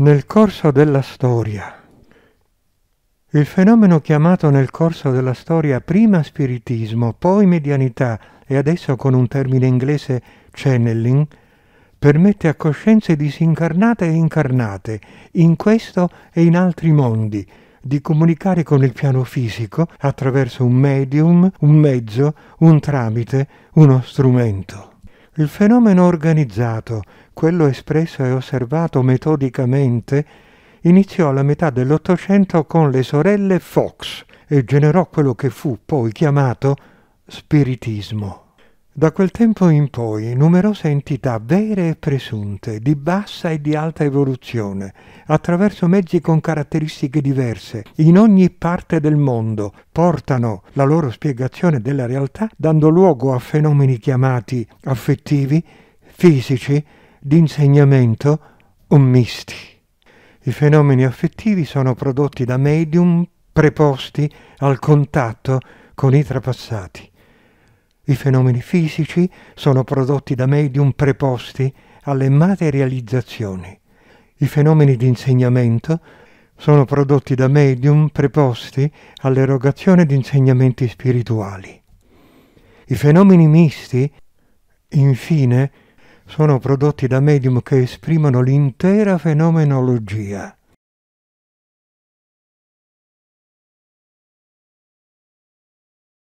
Nel corso della storia, il fenomeno chiamato nel corso della storia prima spiritismo, poi medianità e adesso con un termine inglese channeling, permette a coscienze disincarnate e incarnate, in questo e in altri mondi, di comunicare con il piano fisico attraverso un medium, un mezzo, un tramite, uno strumento. Il fenomeno organizzato, quello espresso e osservato metodicamente, iniziò alla metà dell'Ottocento con le sorelle Fox e generò quello che fu poi chiamato spiritismo. Da quel tempo in poi numerose entità vere e presunte, di bassa e di alta evoluzione, attraverso mezzi con caratteristiche diverse, in ogni parte del mondo, portano la loro spiegazione della realtà, dando luogo a fenomeni chiamati affettivi, fisici, di insegnamento o misti. I fenomeni affettivi sono prodotti da medium preposti al contatto con i trapassati i fenomeni fisici sono prodotti da medium preposti alle materializzazioni. I fenomeni di insegnamento sono prodotti da medium preposti all'erogazione di insegnamenti spirituali. I fenomeni misti, infine, sono prodotti da medium che esprimono l'intera fenomenologia.